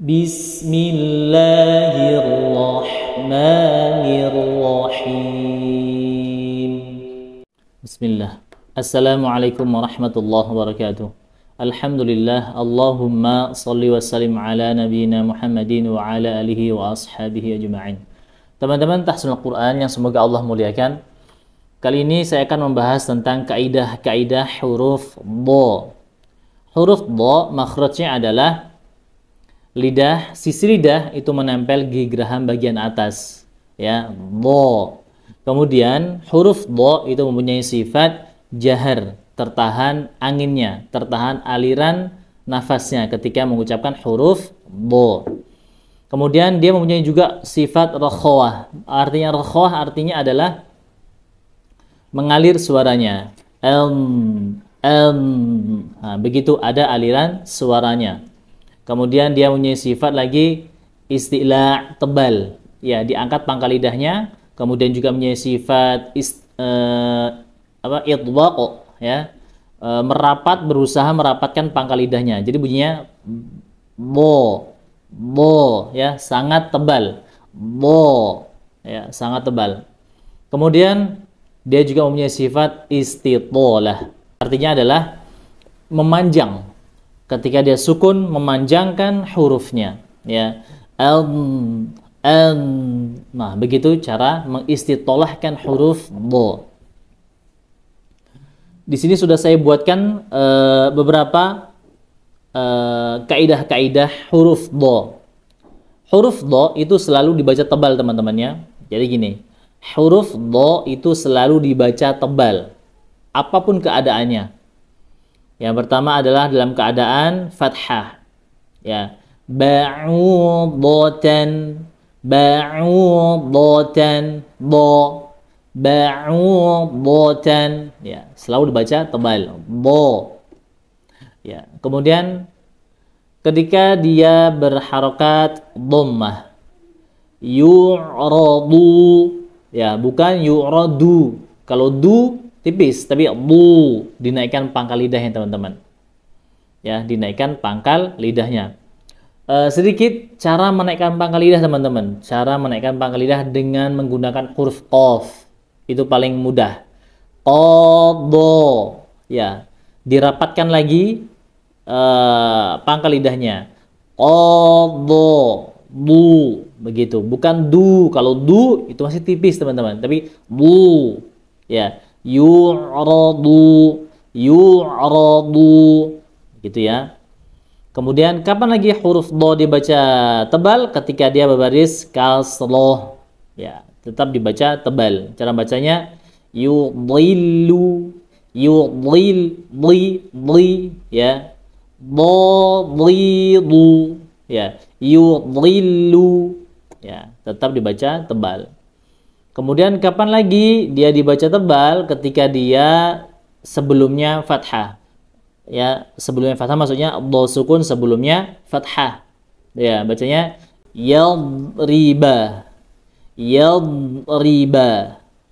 Bismillahirrahmanirrahim. Bismillah. Assalamualaikum warahmatullahi wabarakatuh. Alhamdulillah, Allahumma salli wa salim ala nabiina Muhammadin wa ala alihi wa ashabihi ajma'in. Teman-teman tahsinul Quran yang semoga Allah muliakan. Kali ini saya akan membahas tentang kaidah-kaidah huruf dha. Huruf dha makhrajnya adalah lidah, sisi lidah itu menempel gigi geraham bagian atas. Ya, do. Kemudian huruf do itu mempunyai sifat jahar, tertahan anginnya, tertahan aliran nafasnya ketika mengucapkan huruf do. Kemudian dia mempunyai juga sifat rokhawah. Artinya rokhawah artinya adalah mengalir suaranya. Elm, elm. Nah, begitu ada aliran suaranya. Kemudian dia punya sifat lagi istilah tebal. Ya, diangkat pangkal lidahnya, kemudian juga punya sifat ist, uh, apa idbaq ya. Uh, merapat berusaha merapatkan pangkal lidahnya. Jadi bunyinya bo bo ya, sangat tebal. Bo ya, sangat tebal. Kemudian dia juga punya sifat istitolah. Artinya adalah memanjang ketika dia sukun memanjangkan hurufnya ya al an nah begitu cara mengistitolahkan huruf do di sini sudah saya buatkan uh, beberapa uh, eh, kaidah-kaidah huruf do huruf do itu selalu dibaca tebal teman-temannya jadi gini huruf do itu selalu dibaca tebal apapun keadaannya yang pertama adalah dalam keadaan fathah. Ya. Ba'udatan ba'udatan Do. ba'udatan ya, selalu dibaca tebal. Do. Ya. Kemudian ketika dia berharokat dhammah yu'radu ya bukan yu'radu kalau du tipis tapi bu dinaikkan pangkal lidahnya teman-teman ya dinaikkan pangkal lidahnya e, sedikit cara menaikkan pangkal lidah teman-teman cara menaikkan pangkal lidah dengan menggunakan huruf qaf itu paling mudah qadho ya dirapatkan lagi e, pangkal lidahnya qadho bu begitu bukan du kalau du itu masih tipis teman-teman tapi bu ya yu'radu yu'radu gitu ya kemudian kapan lagi huruf do dibaca tebal ketika dia berbaris kasroh ya tetap dibaca tebal cara bacanya yudhillu yudhil dhi dhi ya Do, dhidhu ya yudhillu ya tetap dibaca tebal Kemudian kapan lagi dia dibaca tebal ketika dia sebelumnya fathah. Ya, sebelumnya fathah maksudnya dhal sukun sebelumnya fathah. Ya, bacanya riba, yadriba. riba,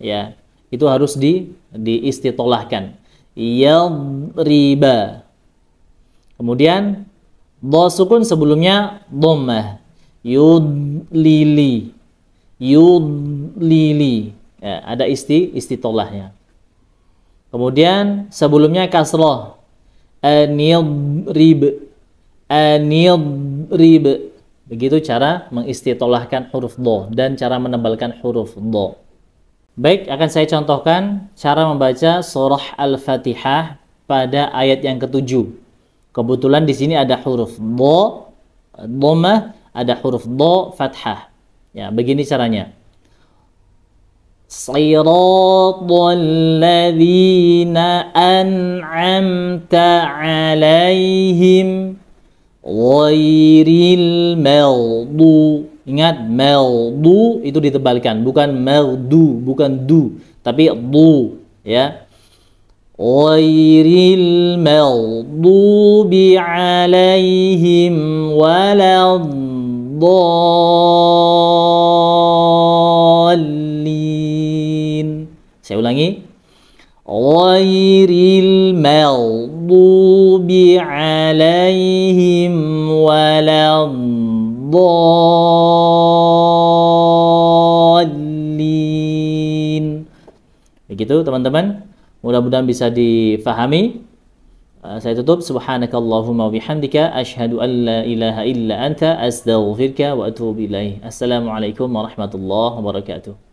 Ya, itu harus di diistitolahkan. riba. Kemudian dhal sukun sebelumnya dhammah. Yudlili yudlili. Ya, ada isti istitolahnya. Kemudian sebelumnya kasroh anidrib anidrib begitu cara mengistitolahkan huruf do dan cara menebalkan huruf do baik akan saya contohkan cara membaca surah al-fatihah pada ayat yang ketujuh kebetulan di sini ada huruf do domah ada huruf do fathah Ya, begini caranya. Siratul ladzina an'amta 'alaihim ghairil maghdu. Ingat maghdu itu ditebalkan, bukan maghdu, bukan du, tapi du, ya. Ghairil maghdubi 'alaihim walad dhalin. Saya ulangi. Ghairil maghdubi alaihim waladdallin. Begitu teman-teman. Mudah-mudahan bisa difahami. saya tutup subhanakallahumma wabihamdika bihamdika an la ilaha illa anta astaghfiruka wa atubu ilaih. Assalamualaikum warahmatullahi wabarakatuh.